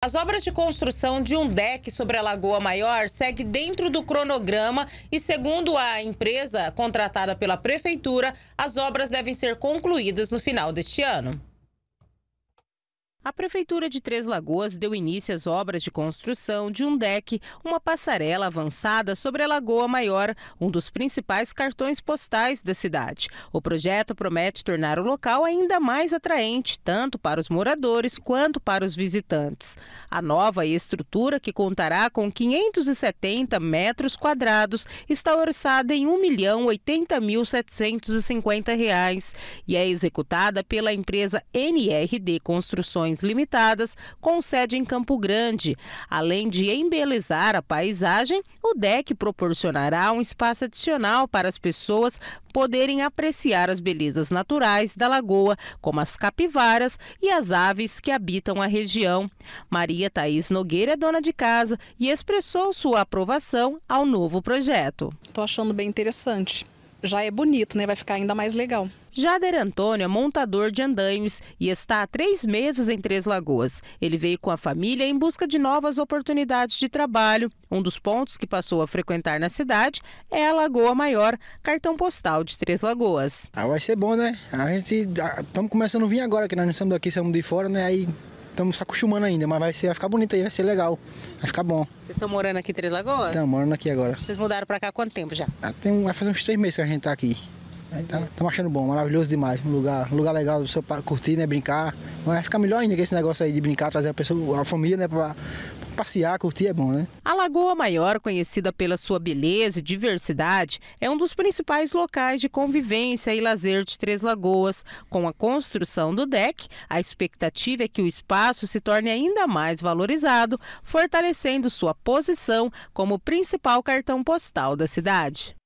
As obras de construção de um deck sobre a Lagoa Maior segue dentro do cronograma e, segundo a empresa contratada pela prefeitura, as obras devem ser concluídas no final deste ano. A Prefeitura de Três Lagoas deu início às obras de construção de um deck, uma passarela avançada sobre a Lagoa Maior, um dos principais cartões postais da cidade. O projeto promete tornar o local ainda mais atraente, tanto para os moradores quanto para os visitantes. A nova estrutura, que contará com 570 metros quadrados, está orçada em R$ reais e é executada pela empresa NRD Construções limitadas, com sede em Campo Grande. Além de embelezar a paisagem, o deck proporcionará um espaço adicional para as pessoas poderem apreciar as belezas naturais da lagoa, como as capivaras e as aves que habitam a região. Maria Thaís Nogueira é dona de casa e expressou sua aprovação ao novo projeto. Estou achando bem interessante já é bonito, né? Vai ficar ainda mais legal. Jader Antônio é montador de andames e está há três meses em Três Lagoas. Ele veio com a família em busca de novas oportunidades de trabalho. Um dos pontos que passou a frequentar na cidade é a Lagoa Maior, cartão postal de Três Lagoas. Ah, vai ser bom, né? A gente estamos ah, começando a vir agora, que nós não estamos daqui, estamos de fora, né? Aí Estamos se acostumando ainda, mas vai, ser, vai ficar bonito aí, vai ser legal. Vai ficar bom. Vocês estão morando aqui em Três Lagoas? Estamos morando aqui agora. Vocês mudaram para cá há quanto tempo já? Ah, tem, vai fazer uns três meses que a gente tá aqui. Estamos tá, achando bom, maravilhoso demais. Um lugar, um lugar legal do seu curtir, né? Brincar. Vai ficar melhor ainda que esse negócio aí de brincar, trazer a pessoa, a família, né? Pra, passear, curtir é bom, né? A Lagoa Maior, conhecida pela sua beleza e diversidade, é um dos principais locais de convivência e lazer de Três Lagoas. Com a construção do deck, a expectativa é que o espaço se torne ainda mais valorizado, fortalecendo sua posição como principal cartão postal da cidade.